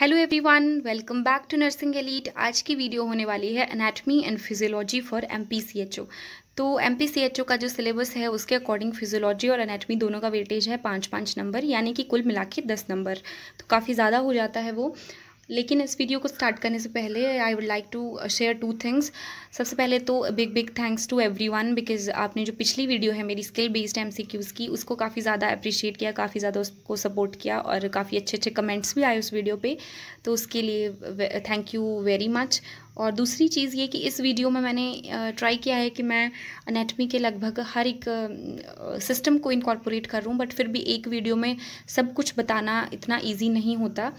Hello everyone welcome back to nursing elite आज की वीडियो होने वाली है anatomy and physiology for M तो एम का जो सिलेबस है उसके अकॉर्डिंग फिजियोलॉजी और एनाटॉमी दोनों का वेटेज है पाँच पाँच नंबर यानी कि कुल मिला के दस नंबर तो काफ़ी ज़्यादा हो जाता है वो लेकिन इस वीडियो को स्टार्ट करने से पहले I would like to share two things सबसे पहले तो big big thanks to everyone because आपने जो पिछली वीडियो है मेरी skill based M C Qs की उसको काफ़ी ज़्यादा अप्रिशिएट किया काफ़ी ज़्यादा उसको सपोर्ट किया और काफ़ी अच्छे अच्छे कमेंट्स भी आए उस वीडियो पर तो उसके लिए थैंक यू वेरी मच और दूसरी चीज़ ये कि इस वीडियो में मैंने ट्राई किया है कि मैं अनेटमी के लगभग हर एक सिस्टम को इनकॉर्पोरेट कर रूँ बट फिर भी एक वीडियो में सब कुछ बताना इतना ईजी नहीं होता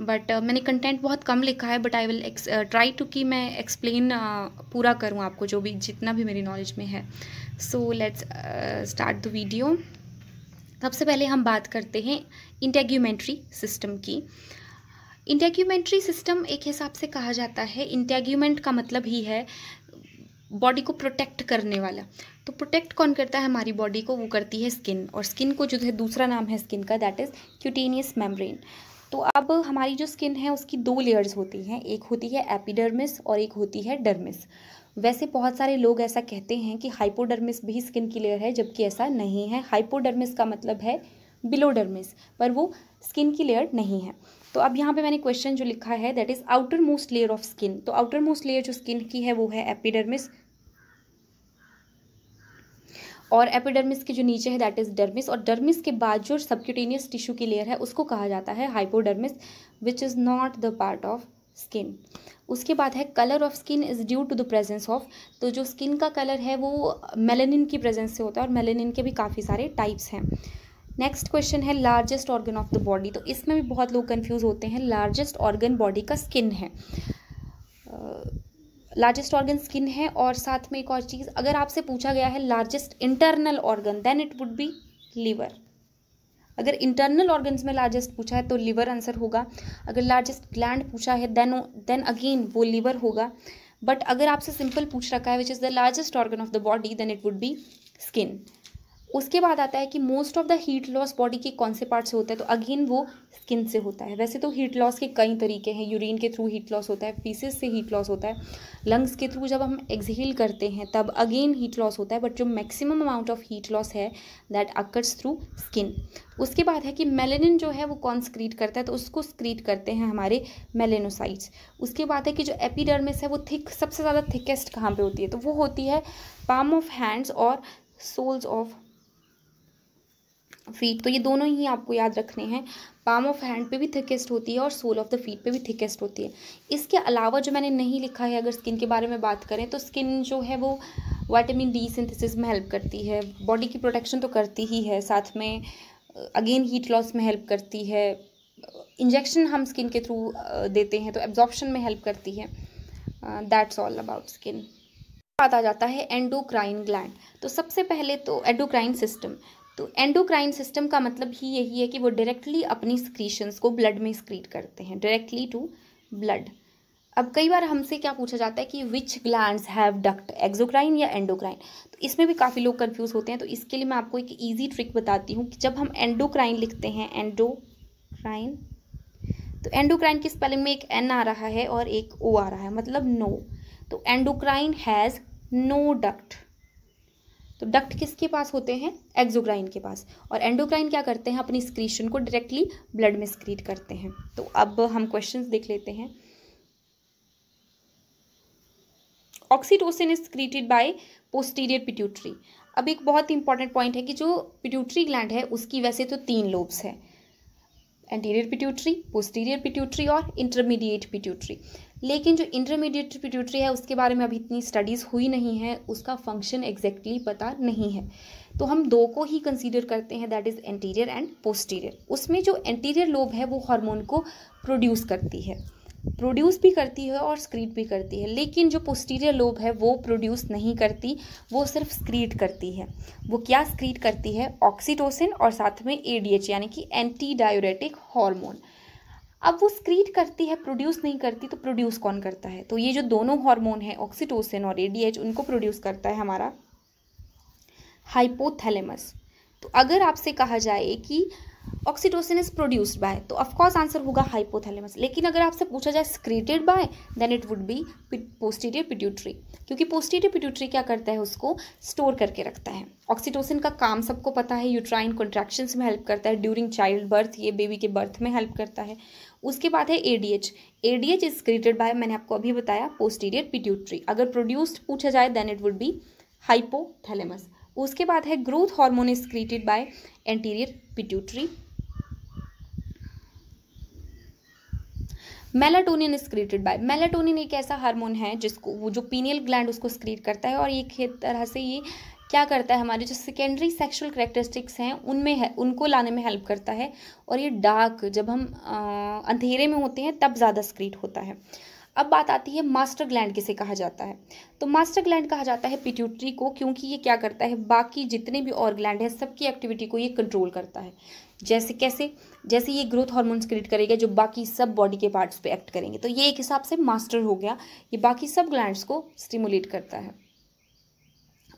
बट uh, मैंने कंटेंट बहुत कम लिखा है but I will try to कि मैं एक्सप्लेन uh, पूरा करूँ आपको जो भी जितना भी मेरी नॉलेज में है so let's start the video सबसे पहले हम बात करते हैं इंटेग्यूमेंट्री सिस्टम की uh, इंटेग्यूमेंट्री सिस्टम एक हिसाब से कहा जाता है इंटेग्यूमेंट का मतलब ही है बॉडी को प्रोटेक्ट करने वाला तो प्रोटेक्ट कौन करता है हमारी बॉडी को वो करती है स्किन और स्किन को जो है दूसरा नाम है स्किन का दैट इज़ क्यूटेनियस मेम्ब्रेन तो अब हमारी जो स्किन है उसकी दो लेयर्स होती हैं एक होती है एपिडर्मिस और एक होती है डर्मिस वैसे बहुत सारे लोग ऐसा कहते हैं कि हाइपोडर्मिस भी स्किन की लेयर है जबकि ऐसा नहीं है हाइपोडर्मिस का मतलब है बिलो डर्मिस पर वो स्किन की लेयर नहीं है तो अब यहाँ पे मैंने क्वेश्चन जो लिखा है that is outermost layer of skin तो आउटर मोस्ट लेयर जो स्किन की है वो है एपिडर्मिस और एपिडर्मिस के जो नीचे है दैट इज़ डर्मिस और डर्मिस के बाद जो सबक्यूटेनियस टिश्यू की लेयर है उसको कहा जाता है hypodermis which is not the part of skin उसके बाद है colour of skin is due to the presence of तो जो स्किन का कलर है वो मेलेनिन की प्रेजेंस से होता है और मेलेनिन के भी काफ़ी सारे टाइप्स हैं नेक्स्ट क्वेश्चन है largest organ of the body तो इसमें भी बहुत लोग कन्फ्यूज़ होते हैं लार्जेस्ट ऑर्गन बॉडी का स्किन है लार्जेस्ट ऑर्गन स्किन है और साथ में एक और चीज़ अगर आपसे पूछा गया है largest internal organ then it would be liver अगर इंटरनल ऑर्गन्स में लार्जेस्ट पूछा है तो लीवर आंसर होगा अगर लार्जेस्ट ग्लैंड पूछा है देन देन अगेन वो लीवर होगा बट अगर आपसे सिंपल पूछ रखा है which is the largest organ of the body then it would be skin उसके बाद आता है कि most of the heat loss body के कौन से पार्ट से होता है तो अगेन वो स्किन से होता है वैसे तो हीट लॉस के कई तरीके हैं यूरिन के थ्रू हीट लॉस होता है फीसेस से हीट लॉस होता है लंग्स के थ्रू जब हम एक्सहेल करते हैं तब अगेन हीट लॉस होता है बट जो maximum amount of heat loss है दैट अकर्स थ्रू स्किन उसके बाद है कि मेलेनिन जो है वो कौन स्क्रीट करता है तो उसको स्क्रीट करते हैं हमारे मेलेनोसाइट्स उसके बाद है कि जो एपीडर्मिस है वो थिक सबसे ज़्यादा थिकेस्ट कहाँ पर होती है तो वो होती है पाम ऑफ हैंड्स और सोल्स ऑफ फीट तो ये दोनों ही आपको याद रखने हैं पाम ऑफ हैंड पे भी थिकेस्ट होती है और सोल ऑफ द फीट पे भी थिकेस्ट होती है इसके अलावा जो मैंने नहीं लिखा है अगर स्किन के बारे में बात करें तो स्किन जो है वो वाइटामिन डी सिंथेसिस में हेल्प करती है बॉडी की प्रोटेक्शन तो करती ही है साथ में अगेन हीट लॉस में हेल्प करती है इंजेक्शन हम स्किन के थ्रू देते हैं तो एब्जॉर्प्शन में हेल्प करती है दैट्स ऑल अबाउट स्किन बात आ जाता है एंडोक्राइन ग्लैंड तो सबसे पहले तो एंडोक्राइन सिस्टम तो एंडोक्राइन सिस्टम का मतलब ही यही है कि वो डायरेक्टली अपनी स्क्रीशंस को ब्लड में स्क्रीट करते हैं डायरेक्टली टू ब्लड अब कई बार हमसे क्या पूछा जाता है कि which glands have duct exocrine या एंडोक्राइन तो इसमें भी काफ़ी लोग कंफ्यूज होते हैं तो इसके लिए मैं आपको एक ईजी ट्रिक बताती हूँ कि जब हम एंडोक्राइन लिखते हैं एंडोक्राइन तो एंडोक्राइन की स्पेलिंग में एक एन आ रहा है और एक ओ आ रहा है मतलब नो no. तो एंडोक्राइन हैज़ नो डक्ट तो डक्ट किसके पास होते हैं एक्जोक्राइन के पास और एंडोक्राइन क्या करते हैं अपनी स्क्रीशन को डायरेक्टली ब्लड में स्क्रीट करते हैं तो अब हम क्वेश्चन देख लेते हैं oxytocin is created by posterior pituitary अब एक बहुत इंपॉर्टेंट पॉइंट है कि जो पिट्यूटरी ग्लैंड है उसकी वैसे तो तीन लोब्स है एंटीरियर पिट्यूटरी पोस्टीरियर पिट्यूटरी और इंटरमीडिएट पिट्यूटरी लेकिन जो इंटरमीडिएट पिट्यूटरी है उसके बारे में अभी इतनी स्टडीज़ हुई नहीं है उसका फंक्शन एग्जैक्टली exactly पता नहीं है तो हम दो को ही कंसीडर करते हैं that is anterior and posterior उसमें जो एंटीरियर लोब है वो हार्मोन को प्रोड्यूस करती है प्रोड्यूस भी करती है और स्क्रीट भी करती है लेकिन जो पोस्टीरियर लोब है वो प्रोड्यूस नहीं करती वो सिर्फ स्क्रीट करती है वो क्या स्क्रीट करती है ऑक्सीटोसिन और साथ में एडीएच यानी कि एंटी डायोरेटिक हॉर्मोन अब वो स्क्रीट करती है प्रोड्यूस नहीं करती तो प्रोड्यूस कौन करता है तो ये जो दोनों हार्मोन है ऑक्सीटोसिन और एडीएच उनको प्रोड्यूस करता है हमारा हाइपोथैलेमस तो अगर आपसे कहा जाए कि ऑक्सीटोसिन इज प्रोड्यूस्ड बाय तो ऑफकोर्स आंसर होगा हाइपोथैलेमस लेकिन अगर आपसे पूछा जाए secreted by then it would be posterior pituitary क्योंकि पोस्टीरियर पिट्यूटरी क्या करता है उसको स्टोर करके रखता है ऑक्सीटोसिन का काम सबको पता है यूट्राइन कॉन्ट्रैक्शंस में हेल्प करता है ड्यूरिंग चाइल्ड बर्थ ये बेबी के बर्थ में हेल्प करता है उसके बाद है ADH ADH is created by मैंने आपको अभी बताया पोस्टीरियर पिट्यूटरी अगर प्रोड्यूस्ड पूछा जाए then it would be hypothalamus उसके बाद है growth hormone is created by anterior pituitary melatonin created by melatonin एक ऐसा हार्मोन है जिसको वो जो पीनियल ग्लैंड उसको स्क्रिएट करता है और ये तरह से ये क्या करता है हमारे जो सेकेंडरी सेक्सुअल करेक्टरिस्टिक्स हैं उनमें है उनको लाने में हेल्प करता है और ये डार्क जब हम आ, अंधेरे में होते हैं तब ज़्यादा स्क्रीट होता है अब बात आती है मास्टर ग्लैंड किसे कहा जाता है तो मास्टर ग्लैंड कहा जाता है पिट्यूटरी को क्योंकि ये क्या करता है बाकी जितने भी और ग्लैंड हैं सबकी एक्टिविटी को ये कंट्रोल करता है जैसे कैसे जैसे ये ग्रोथ हार्मोन क्रिएट करेगा जो बाकी सब बॉडी के पार्ट्स पे एक्ट करेंगे तो ये एक हिसाब से मास्टर हो गया ये बाकी सब ग्लैंड्स को स्टिमुलेट करता है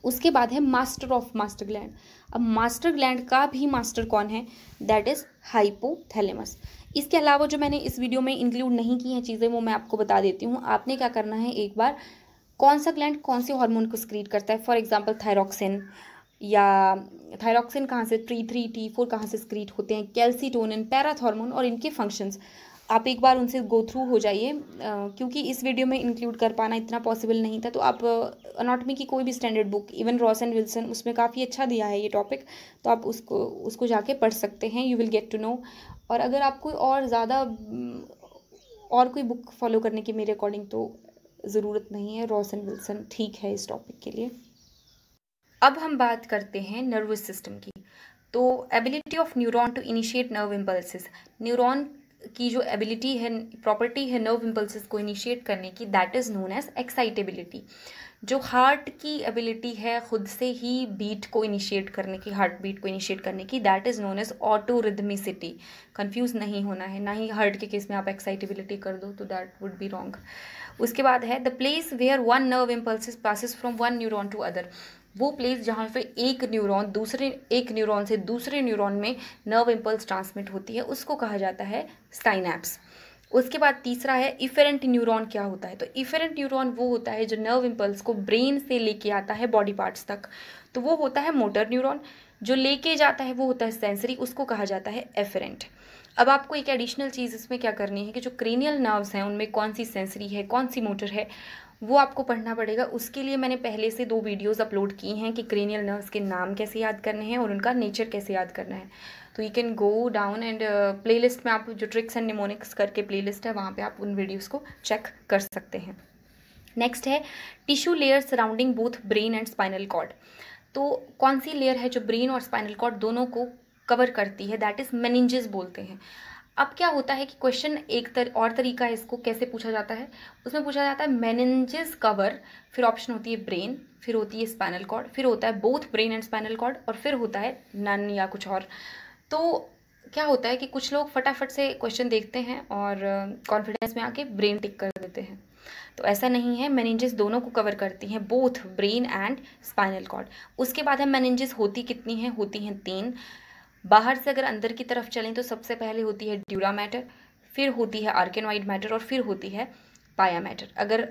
उसके बाद है मास्टर ऑफ मास्टर ग्लैंड अब मास्टर ग्लैंड का भी मास्टर कौन है दैट इज़ हाइपोथैलेमस इसके अलावा जो मैंने इस वीडियो में इंक्लूड नहीं की हैं चीज़ें वो मैं आपको बता देती हूँ आपने क्या करना है एक बार कौन सा ग्लैंड कौन से हार्मोन को स्क्रीट करता है फॉर एग्जांपल थायरॉक्सिन या थायरॉक्सिन कहाँ से ट्री थ्री टी फोर कहाँ से स्क्रीट होते हैं कैल्सीटोनिन पैराथॉर्मोन और इनके फंक्शंस आप एक बार उनसे गो थ्रू हो जाइए क्योंकि इस वीडियो में इंक्लूड कर पाना इतना पॉसिबल नहीं था तो आप अनाटमी की कोई भी standard book even Ross and Wilson उसमें काफ़ी अच्छा दिया है ये टॉपिक तो आप उसको उसको जाके पढ़ सकते हैं you will get to know और अगर आपको और ज़्यादा और कोई बुक फॉलो करने की मेरे अकॉर्डिंग तो ज़रूरत नहीं है रॉस एंड विल्सन ठीक है इस टॉपिक के लिए अब हम बात करते हैं नर्वस सिस्टम की तो ability of neuron to initiate nerve impulses neuron की जो एबिलिटी है प्रॉपर्टी है नर्व इम्पल्स को इनिशिएट करने की that is known as excitability जो हार्ट की एबिलिटी है खुद से ही बीट को इनिशिएट करने की हार्ट बीट को इनिशिएट करने की that is known as autorhythmicity confuse नहीं होना है ना ही हार्ट के केस में आप एक्साइटेबिलिटी कर दो तो दैट वुड बी रॉन्ग उसके बाद है the place where one nerve impulse passes from one neuron to other वो प्लेस जहाँ पे एक न्यूरॉन दूसरे एक न्यूरॉन से दूसरे न्यूरॉन में नर्व इम्पल्स ट्रांसमिट होती है उसको कहा जाता है स्टाइनैप्स उसके बाद तीसरा है इफेरेंट न्यूरॉन क्या होता है तो इफेरेंट न्यूरॉन वो होता है जो नर्व इम्पल्स को ब्रेन से लेके आता है बॉडी पार्ट्स तक तो वो होता है मोटर न्यूरॉन जो लेके जाता है वो होता है सेंसरी उसको कहा जाता है एफेरेंट अब आपको एक एडिशनल चीज़ इसमें क्या करनी है कि जो क्रेनियल नर्व्स हैं उनमें कौन सी सेंसरी है कौन सी मोटर है वो आपको पढ़ना पड़ेगा उसके लिए मैंने पहले से दो वीडियोस अपलोड की हैं कि क्रेनियल नर्व्स के नाम कैसे याद करने हैं और उनका नेचर कैसे याद करना है तो you can go down and playlist में आप जो ट्रिक्स एंड निमोनिक्स करके प्लेलिस्ट है वहाँ पे आप उन वीडियोस को चेक कर सकते हैं नेक्स्ट है tissue layer surrounding both brain and spinal cord तो कौन सी लेयर है जो ब्रेन और स्पाइनल कॉर्ड दोनों को कवर करती है दैट इज़ मेनिंजेस बोलते हैं अब क्या होता है कि क्वेश्चन एक तर, और तरीका है इसको कैसे पूछा जाता है उसमें पूछा जाता है मैनेंजेस कवर फिर ऑप्शन होती है ब्रेन फिर होती है स्पाइनल कॉर्ड फिर होता है both brain and spinal cord और फिर होता है नन या कुछ और तो क्या होता है कि कुछ लोग फटाफट से क्वेश्चन देखते हैं और कॉन्फिडेंस में आके ब्रेन टिक कर देते हैं तो ऐसा नहीं है मैनेजेस दोनों को कवर करती हैं both brain and spinal cord उसके बाद है मैनेजेस होती कितनी हैं होती हैं तीन बाहर से अगर अंदर की तरफ चलें तो सबसे पहले होती है ड्यूरा मैटर फिर होती है आर्केनोइड मैटर और फिर होती है पाया मैटर अगर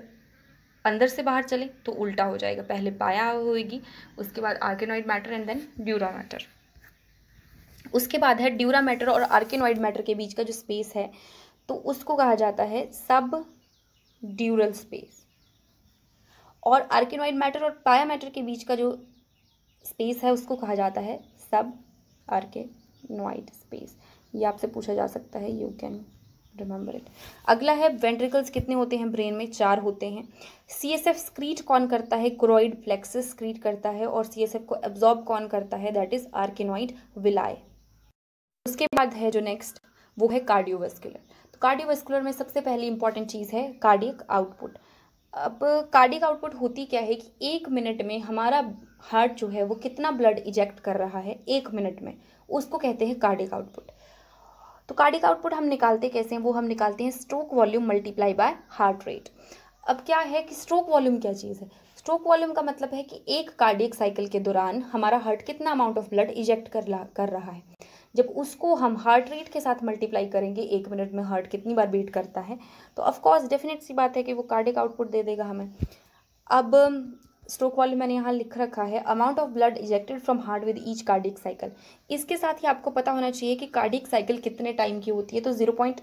अंदर से बाहर चलें तो उल्टा हो जाएगा पहले पाया होगी उसके बाद arachnoid matter and then dura matter उसके बाद है ड्यूरा मैटर और आर्केनोइड मैटर के बीच का जो स्पेस है तो उसको कहा जाता है सब ड्यूरल स्पेस और आर्केनोइड मैटर और पाया मैटर के बीच का जो स्पेस है उसको कहा जाता है सब आर के स्पेस ये आपसे पूछा जा सकता है यू कैन रिमेंबर इट अगला है वेंट्रिकल्स कितने होते हैं ब्रेन में चार होते हैं सी एस एफ स्क्रीट कौन करता है क्रोइड फ्लेक्सिस स्क्रीट करता है और सी एस एफ को एब्जॉर्ब कौन करता है दैट इज आर्किनोइड विलाय उसके बाद है जो नेक्स्ट वो है कार्डियोवेस्कुलर तो कार्डियोवेस्कुलर में सबसे पहली इंपॉर्टेंट चीज़ है कार्डियक आउटपुट अब कार्डिक आउटपुट होती क्या है कि एक मिनट में हमारा हार्ट जो है वो कितना ब्लड इजेक्ट कर रहा है एक मिनट में उसको कहते हैं कार्डिक आउटपुट तो कार्डिक आउटपुट हम निकालते कैसे हैं वो हम निकालते हैं stroke volume multiply by heart rate अब क्या है कि स्ट्रोक वॉल्यूम क्या चीज़ है स्ट्रोक वॉल्यूम का मतलब है कि एक कार्डियक साइकिल के दौरान हमारा हार्ट कितना अमाउंट ऑफ ब्लड इजेक्ट कर कर रहा है जब उसको हम हार्ट रेट के साथ मल्टीप्लाई करेंगे एक मिनट में हार्ट कितनी बार बीट करता है तो ऑफकोर्स डेफिनेट सी बात है कि वो कार्डिक आउटपुट दे देगा हमें अब स्ट्रोक वॉल्यूम मैंने यहाँ लिख रखा है amount of blood ejected from heart with each cardiac cycle इसके साथ ही आपको पता होना चाहिए कि कार्डिक साइकिल कितने टाइम की होती है तो जीरो पॉइंट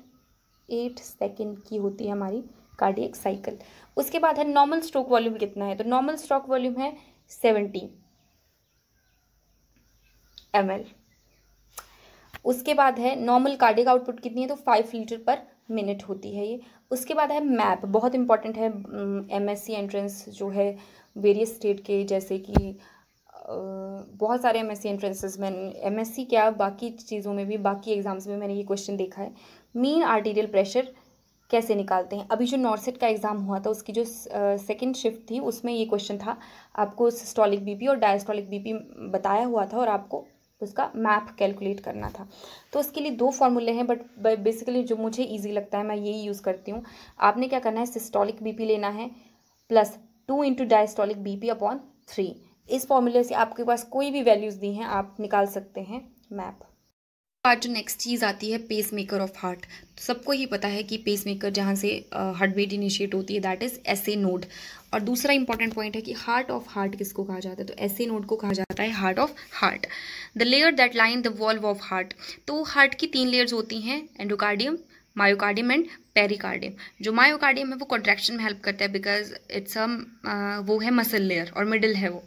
एट सेकेंड की होती है हमारी कार्डिक साइकिल उसके बाद है नॉर्मल स्ट्रोक वॉल्यूम कितना है तो नॉर्मल स्ट्रोक वॉल्यूम है सेवेंटी एम उसके बाद है नॉर्मल कार्डिक आउटपुट कितनी है तो फाइव लीटर पर मिनट होती है ये उसके बाद है मैप बहुत इंपॉर्टेंट है एमएससी mm, एंट्रेंस जो है वेरियस स्टेट के जैसे कि बहुत सारे एम एस सी एंट्रेंसेज मैंने एम एस सी क्या बाकी चीज़ों में भी बाकी एग्ज़ाम्स में मैंने ये क्वेश्चन देखा है मेन आर्टीरियल प्रेशर कैसे निकालते हैं अभी जो नॉर्सेट का एग्ज़ाम हुआ था उसकी जो सेकंड शिफ्ट थी उसमें ये क्वेश्चन था आपको सिस्टोलिक बीपी और डायस्टोलिक बीपी बताया हुआ था और आपको उसका मैप कैलकुलेट करना था तो उसके लिए दो फार्मूले हैं बट बेसिकली जो मुझे ईजी लगता है मैं यही यूज़ करती हूँ आपने क्या करना है सिस्टोलिक बी लेना है plus two into diastolic B P upon three इस फॉर्मूले से आपके पास कोई भी वैल्यूज़ दी हैं आप निकाल सकते हैं मैप आज जो नेक्स्ट चीज़ आती है पेस मेकर ऑफ हार्ट तो सबको ही पता है कि पेस मेकर जहाँ से हार्ट बीट इनिशिएट होती है that is S A node और दूसरा इंपॉर्टेंट पॉइंट है कि हार्ट ऑफ हार्ट किसको कहा जाता है तो एस ए नोड को कहा जाता है heart of heart the layer that line the valve of heart तो हार्ट की तीन लेयर्स होती हैं एंडोकार्डियम मायोकार्डियम एंड पेरिकार्डियम जो मायोकार्डियम है वो कॉन्ट्रैक्शन में हेल्प करता है बिकॉज इट्स अ वो है मसल लेयर और मिडिल है वो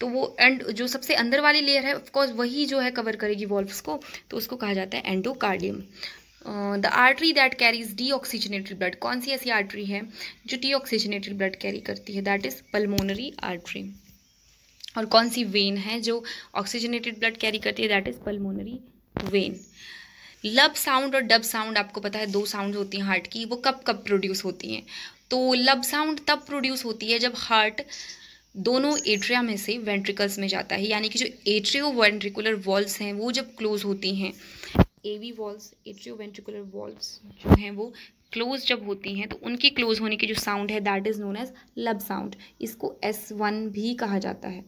तो वो एंड जो सबसे अंदर वाली लेयर है ऑफकोर्स वही जो है कवर करेगी वॉल्व्स को तो उसको कहा जाता है endocardium the artery that carries deoxygenated blood कौन सी ऐसी आर्टरी है जो डी ऑक्सीजनेटरी ब्लड कैरी करती है दैट इज़ पल्मोनरी आर्टरी और कौन सी वेन है जो ऑक्सीजनेटेड ब्लड कैरी करती है that is pulmonary vein lub sound और डब साउंड आपको पता है दो साउंड होती हैं हार्ट की वो कब कब प्रोड्यूस होती हैं तो लब साउंड तब प्रोड्यूस होती है जब हार्ट दोनों एट्रिया में से वेंट्रिकल्स में जाता है यानी कि जो एट्रियो वेंट्रिकुलर वॉल्स हैं वो जब क्लोज होती हैं A V valves atrioventricular valves जो हैं वो क्लोज जब होती हैं तो उनकी क्लोज होने की जो साउंड है that is known as lub sound इसको एस वन भी कहा जाता है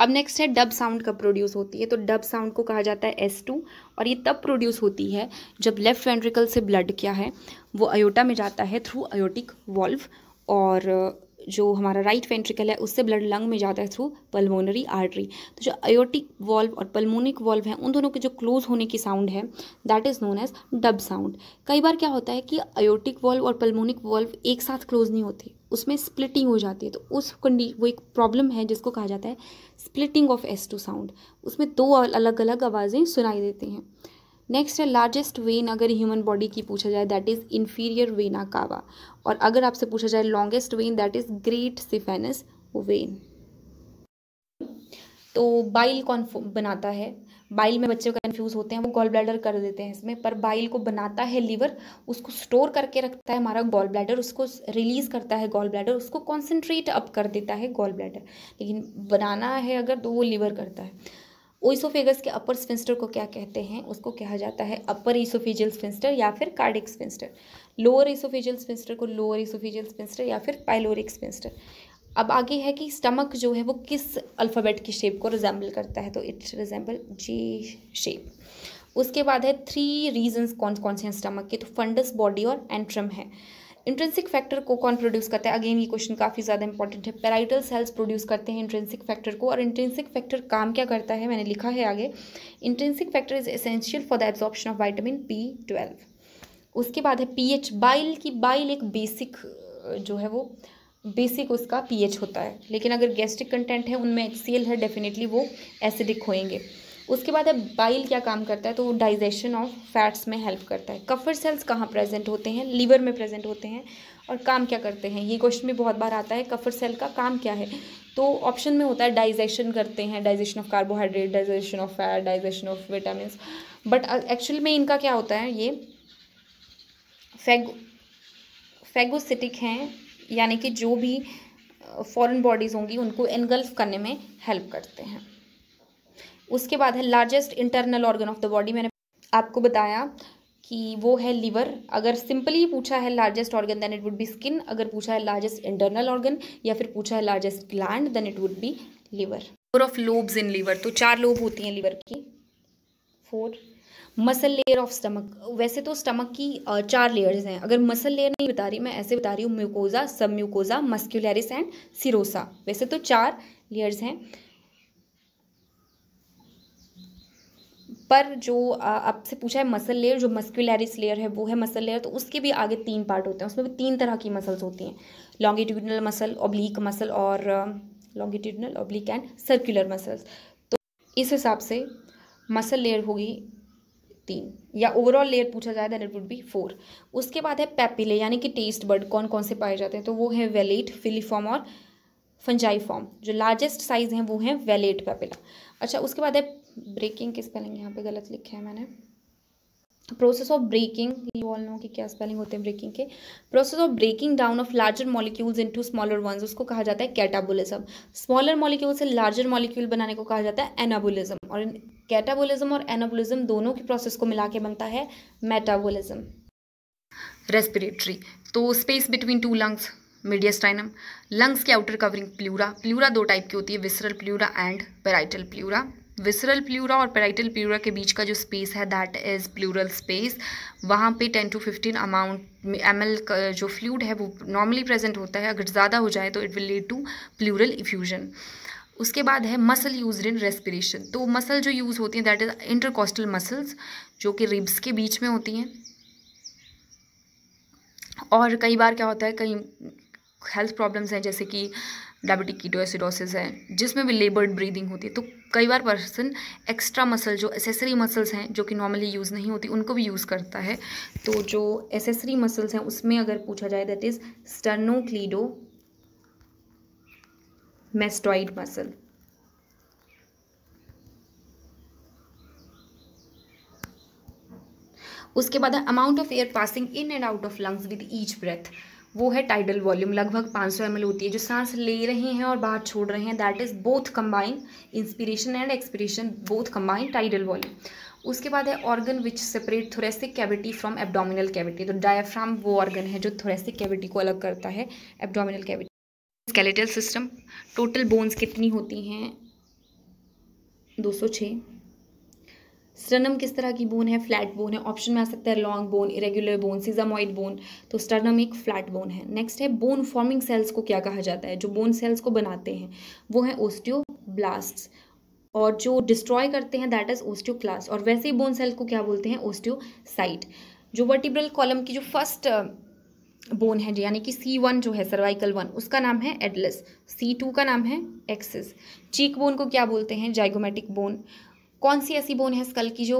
अब नेक्स्ट है डब साउंड कब प्रोड्यूस होती है तो डब साउंड को कहा जाता है एस टू और ये तब प्रोड्यूस होती है जब लेफ्ट वेंट्रिकल से ब्लड क्या है वो अयोटा में जाता है थ्रू अयोटिक वॉल्व और जो हमारा राइट वेंट्रिकल है उससे ब्लड लंग में जाता है थ्रू पल्मोनरी आर्टरी तो जो अयोटिक वॉल्व और पल्मोनिक वॉल्व है उन दोनों के जो क्लोज होने की साउंड है that is known as dub sound कई बार क्या होता है कि अयोटिक वॉल्व और पल्मोनिक वॉल्व एक साथ क्लोज नहीं होते उसमें स्प्लिटिंग हो जाती है तो उस कंडी वो एक प्रॉब्लम है जिसको कहा जाता है splitting of S two sound उसमें दो अलग अलग आवाज़ें सुनाई देती हैं नेक्स्ट है लार्जेस्ट वेन अगर ह्यूमन बॉडी की पूछा जाए that is inferior vena cava और अगर आपसे पूछा जाए longest vein that is great saphenous vein तो बाइल कौन बनाता है बाइल में बच्चे कन्फ्यूज़ होते हैं वो गॉल ब्लैडर कर देते हैं इसमें पर बाइल को बनाता है लीवर उसको स्टोर करके रखता है हमारा गॉल ब्लैडर उसको रिलीज़ करता है गॉल ब्लैडर उसको कॉन्सेंट्रेट अप कर देता है गॉल ब्लैडर लेकिन बनाना है अगर तो वो लीवर करता है ओइसोफेगस के अपर स्पेंस्टर को क्या कहते हैं उसको कहा जाता है अपर ईसोफिजियल स्पेंस्टर या फिर कार्डिक स्फिंस्टर लोअर ईसोफिजियल स्फिंस्टर को लोअर ईसोफिजियल स्फिंस्टर या फिर पाइलोरिक स्फिंस्टर अब आगे है कि स्टमक जो है वो किस अल्फ़ाबेट की शेप को रिजेंबल करता है तो इट्स रिजेंबल जी शेप उसके बाद है थ्री रीजंस कौन कौन से हैं स्टमक के तो फंडस बॉडी और एंट्रम है इंट्रेंसिक फैक्टर को कौन प्रोड्यूस करता है अगेन ये क्वेश्चन काफ़ी ज़्यादा इंपॉर्टेंट है पेराइटल सेल्स प्रोड्यूस करते हैं इंट्रेंसिक फैक्टर को और इंट्रेंसिक फैक्टर काम क्या करता है मैंने लिखा है आगे intrinsic factor is essential for the absorption of vitamin B twelve उसके बाद है पी बाइल की बाइल एक बेसिक जो है वो बेसिक उसका पीएच होता है लेकिन अगर गैस्ट्रिक कंटेंट है उनमें एच है डेफिनेटली वो एसिडिक होएंगे उसके बाद अब बाइल क्या काम करता है तो वो डाइजेशन ऑफ फैट्स में हेल्प करता है कफर सेल्स कहाँ प्रेजेंट होते हैं लीवर में प्रेजेंट होते हैं और काम क्या करते हैं ये क्वेश्चन भी बहुत बार आता है कफर सेल का काम क्या है तो ऑप्शन में होता है डाइजेशन करते हैं digestion of carbohydrate digestion of fat digestion of vitamin but actual में इनका क्या होता है ये फैग फेगोसिटिक हैं यानी कि जो भी फॉरेन बॉडीज़ होंगी उनको इनगल्फ करने में हेल्प करते हैं उसके बाद है largest internal organ of the body मैंने आपको बताया कि वो है लीवर अगर सिंपली पूछा है largest organ then it would be skin अगर पूछा है लार्जेस्ट इंटरनल ऑर्गन या फिर पूछा है largest gland then it would be liver four of lobes in liver तो चार लोब होती हैं लीवर की four muscle layer of stomach वैसे तो स्टमक की चार लेयर्स हैं अगर मसल लेयर नहीं बता रही मैं ऐसे बता रही हूँ म्यूकोजा सब म्यूकोजा मस्क्यूलरिस एंड सिरोसा वैसे तो चार लेयर्स हैं पर जो आपसे पूछा है मसल लेयर जो मस्क्यूलरिस लेयर है वो है मसल लेयर तो उसके भी आगे तीन पार्ट होते हैं उसमें भी तीन तरह की मसल्स होती हैं लॉन्गिट्यूडनल मसल ओब्लिक मसल और longitudinal oblique and circular muscles तो इस हिसाब से मसल लेयर होगी तीन या ओवरऑल लेयर पूछा जाए then it would be four उसके बाद है पैपिले यानी कि टेस्ट बर्ड कौन कौन से पाए जाते हैं तो वो है वेलेट फिलीफॉर्म और फंजाई फॉर्म जो लार्जेस्ट साइज हैं वो हैं वेलेट पैपिला अच्छा उसके बाद है ब्रेकिंग किस स्पेलिंग यहाँ पे गलत लिखा है मैंने process of breaking you all know कि क्या स्पेलिंग होते हैं ब्रेकिंग के process of breaking down of larger molecules into smaller ones उसको कहा जाता है कैटाबोलिज्म स्मॉलर मॉलिक्यूल से लार्जर मॉलिक्यूल बनाने को कहा जाता है एनाबोलिज्म और कैटाबोलिज्म और एनाबोलिज्म दोनों के प्रोसेस को मिला के बनता है मेटाबोलिज्म रेस्पिरेटरी तो space between two lungs mediastinum lungs के आउटर कवरिंग प्लूरा प्लूरा दो टाइप की होती है visceral pleura and parietal pleura visceral pleura और पेराइटल प्लूरा के बीच का जो स्पेस है दैट इज़ प्लूरल स्पेस वहाँ पे ten to fifteen amount M का जो फ्लूड है वो नॉर्मली प्रेजेंट होता है अगर ज़्यादा हो जाए तो it will lead to pleural effusion उसके बाद है मसल यूज इन रेस्पिरेशन तो मसल जो यूज़ होती हैं दैट इज़ इंटरकोस्टल मसल्स जो कि रिब्स के बीच में होती हैं और कई बार क्या होता है कई हेल्थ प्रॉब्लम्स हैं जैसे कि डायबिटिक कीटोएसिडोसिस है जिसमें भी लेबर्ड ब्रीदिंग होती है तो कई बार पर्सन एक्स्ट्रा मसल जो एसेसरी मसल्स हैं जो कि नॉर्मली यूज़ नहीं होती उनको भी यूज़ करता है तो जो एसेसरी मसल्स हैं उसमें अगर पूछा जाए that is sternocleidomastoid muscle उसके बाद amount of air passing in and out of lungs with each breath वो है टाइडल वॉल्यूम लगभग 500 सौ होती है जो सांस ले रहे हैं और बाहर छोड़ रहे हैं that is both combine inspiration and expiration both combined tidal volume उसके बाद है organ which separate thoracic cavity from abdominal cavity तो डायफ्राम वो ऑर्गन है जो थोरेसिक कैविटी को अलग करता है abdominal cavity skeletal system total bones कितनी होती हैं दो सौ स्टर्नम किस तरह की बोन है फ्लैट बोन है ऑप्शन में आ सकता है long bone irregular bone sesamoid bone तो स्टर्नम एक फ्लैट बोन है नेक्स्ट है बोन फॉर्मिंग सेल्स को क्या कहा जाता है जो बोन सेल्स को बनाते हैं वो हैं ओस्टियो और जो डिस्ट्रॉय करते हैं दैट इज ओस्टियो और वैसे ही बोन सेल को क्या बोलते हैं ओस्टियोसाइट जो वर्टिब्रल कॉलम की जो फर्स्ट बोन uh, है यानी कि सी वन जो है सर्वाइकल वन उसका नाम है एडलस सी टू का नाम है एक्सिस चीक बोन को क्या बोलते हैं जाइगोमेटिक बोन कौन सी ऐसी बोन है स्कल की जो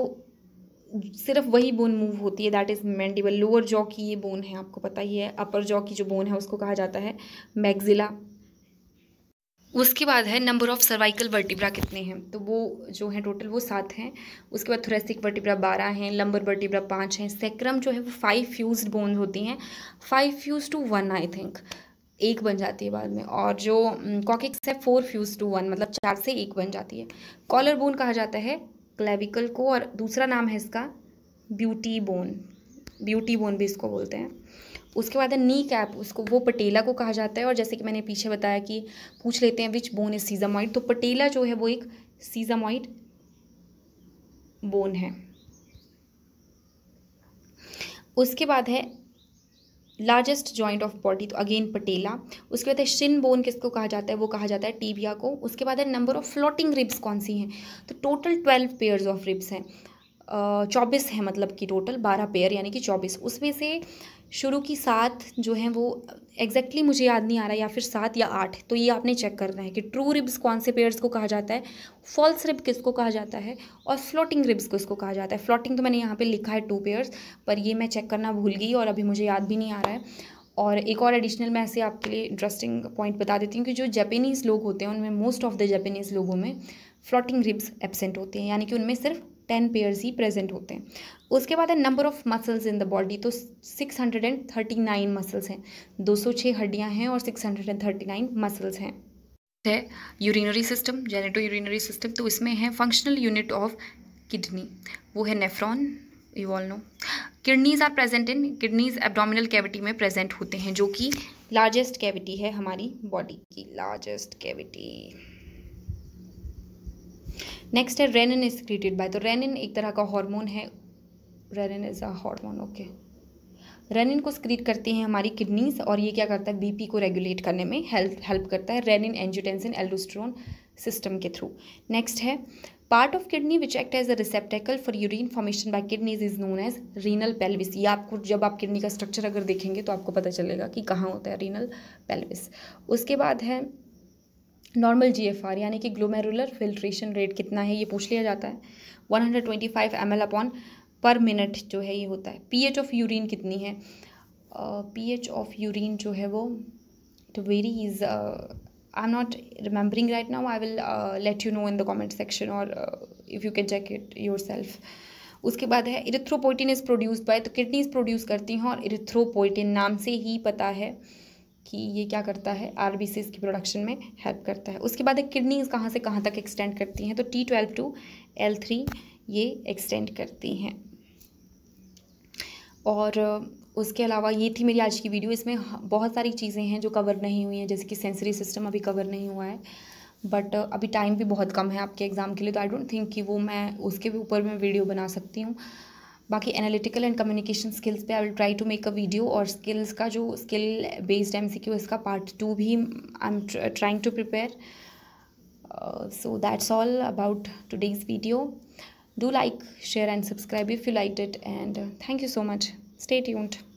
सिर्फ वही बोन मूव होती है that is mandible lower jaw की ये बोन है आपको पता ही है अपर जॉ की जो बोन है उसको कहा जाता है मैगजिला उसके बाद है नंबर ऑफ़ सर्वाइकल वर्टिब्रा कितने हैं तो वो जो है टोटल वो सात हैं उसके बाद थोरेसिक वर्टिब्रा बारह हैं लंबर वर्टिब्रा पाँच हैं सेक्रम जो है वो फाइव फ्यूज बोन होती हैं five fuse to one I think एक बन जाती है बाद में और जो कॉकिक्स है फोर फ्यूज टू वन मतलब चार से एक बन जाती है कॉलर बोन कहा जाता है क्लेविकल को और दूसरा नाम है इसका ब्यूटी बोन ब्यूटी बोन भी इसको बोलते हैं उसके बाद है नी कैप उसको वो पटेला को कहा जाता है और जैसे कि मैंने पीछे बताया कि पूछ लेते हैं विच बोन इज सीजामॉइड तो पटेला जो है वो एक सीजामॉइड बोन है उसके बाद है लार्जेस्ट जॉइंट ऑफ बॉडी तो अगेन पटेला उसके बाद है शिन बोन किसको कहा जाता है वो कहा जाता है टीबिया को उसके बाद है नंबर ऑफ फ्लोटिंग रिब्स कौन सी हैं तो total twelve pairs of ribs हैं चौबीस हैं मतलब कि टोटल बारह पेयर यानी कि चौबीस उसमें से शुरू की सात जो है वो एग्जैक्टली मुझे याद नहीं आ रहा या फिर सात या आठ तो ये आपने चेक करना है कि ट्रू रिब्स कौन से पेयर्स को कहा जाता है फॉल्स रिब किसको कहा जाता है और फ्लोटिंग रिब्स किसको कहा जाता है फ्लोटिंग तो मैंने यहाँ पे लिखा है टू पेयर्स पर ये मैं चेक करना भूल गई और अभी मुझे याद भी नहीं आ रहा है और एक और एडिशनल मैं ऐसे आपके लिए इंटरेस्टिंग पॉइंट बता देती हूँ कि जो जापानीज़ लोग होते हैं उनमें मोस्ट ऑफ द जापानीज़ लोगों में फ्लोटिंग रिब्स एबसेंट होते हैं यानी कि उनमें सिर्फ टेन पेयर्स ही प्रेजेंट होते हैं उसके बाद है number of muscles in the body तो six hundred and thirty nine muscles हैं दो सौ छः हड्डियाँ हैं और six hundred and thirty nine muscles हैं है urinary system genito urinary system तो इसमें है फंक्शनल यूनिट ऑफ किडनी वो है nephron you all know kidneys are present in kidneys abdominal cavity में प्रेजेंट होते हैं जो कि लार्जेस्ट कैविटी है हमारी बॉडी की लार्जेस्ट कैविटी नेक्स्ट है रेनिन इज क्रिएटेड बाय तो रेनिन एक तरह का हार्मोन है renin is a hormone okay renin को स्क्रीट करती हैं हमारी किडनीज और ये क्या करता है बीपी को रेगुलेट करने में हेल्प हेल्प करता है रेनिन एंजियोटेंसिन एल्डोस्ट्रोन सिस्टम के थ्रू नेक्स्ट है part of kidney which act as a receptacle for urine formation by kidneys is known as renal pelvis ये आपको जब आप किडनी का स्ट्रक्चर अगर देखेंगे तो आपको पता चलेगा कि कहाँ होता है रीनल पेल्विस उसके बाद है नॉर्मल जीएफआर यानी कि ग्लोमेरुलर फिल्ट्रेशन रेट कितना है ये पूछ लिया जाता है 125 एल अपॉन पर मिनट जो है ये होता है पीएच ऑफ यूरिन कितनी है पीएच ऑफ यूरिन जो है वो it is I am not remembering right now I will let you know in the comment section और if you can check it yourself उसके बाद है इरिथ्रोपोइटिन इज़ प्रोड्यूस्ड बाय तो kidneys produce करती हैं और इरिथ्रोपोइटिन नाम से ही पता है uh, कि ये क्या करता है आर बी की प्रोडक्शन में हेल्प करता है उसके बाद एक किडनीज कहाँ से कहाँ तक एक्सटेंड करती हैं तो T twelve to L three ये एक्सटेंड करती हैं और उसके अलावा ये थी मेरी आज की वीडियो इसमें बहुत सारी चीज़ें हैं जो कवर नहीं हुई हैं जैसे कि सेंसरी सिस्टम अभी कवर नहीं हुआ है बट अभी टाइम भी बहुत कम है आपके एग्ज़ाम के लिए तो आई डोंट थिंक कि वो मैं उसके भी ऊपर मैं वीडियो बना सकती हूँ बाकी एनालिटिकल एंड कम्युनिकेशन स्किल्स पे I will try to make a video और स्किल्स का जो स्किल बेस्ड एम इसका पार्ट टू भी I am trying to prepare so that's all about today's video do like share and subscribe if you like it and thank you so much stay यूंट